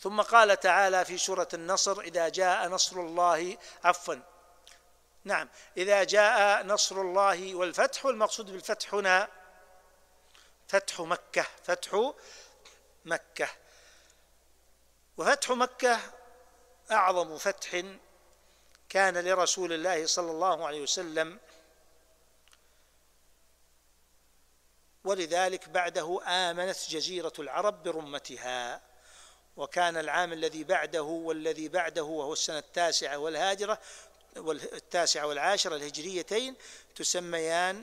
ثم قال تعالى في سورة النصر إذا جاء نصر الله عفوا نعم إذا جاء نصر الله والفتح والمقصود بالفتح هنا فتح مكة فتح مكة وفتح مكة أعظم فتح كان لرسول الله صلى الله عليه وسلم ولذلك بعده آمنت جزيرة العرب برمتها وكان العام الذي بعده والذي بعده وهو السنة التاسعة والهاجرة والتاسعة والعاشرة الهجريتين تسميان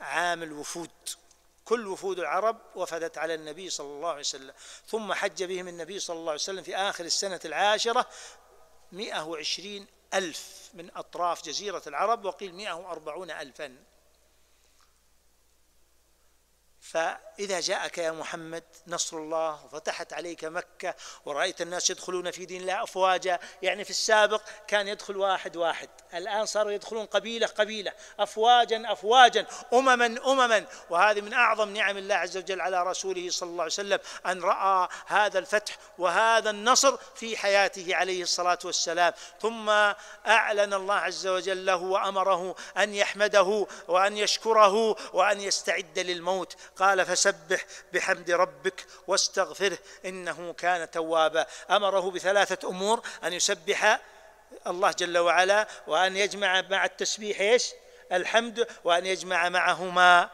عام الوفود كل وفود العرب وفدت على النبي صلى الله عليه وسلم ثم حج بهم النبي صلى الله عليه وسلم في آخر السنة العاشرة مئة وعشرين ألف من أطراف جزيرة العرب وقيل مئة وأربعون ألفاً فإذا جاءك يا محمد نصر الله وفتحت عليك مكة ورأيت الناس يدخلون في دين الله أفواجا يعني في السابق كان يدخل واحد واحد الآن صاروا يدخلون قبيلة قبيلة أفواجا أفواجا أمما أمما وهذه من أعظم نعم الله عز وجل على رسوله صلى الله عليه وسلم أن رأى هذا الفتح وهذا النصر في حياته عليه الصلاة والسلام ثم أعلن الله عز وجل له وأمره أن يحمده وأن يشكره وأن يستعد للموت قال فسبح بحمد ربك واستغفره انه كان توابا امره بثلاثه امور ان يسبح الله جل وعلا وان يجمع مع التسبيح ايش الحمد وان يجمع معهما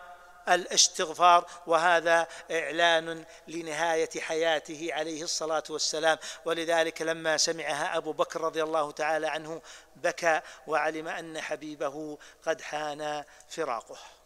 الاستغفار وهذا اعلان لنهايه حياته عليه الصلاه والسلام ولذلك لما سمعها ابو بكر رضي الله تعالى عنه بكى وعلم ان حبيبه قد حان فراقه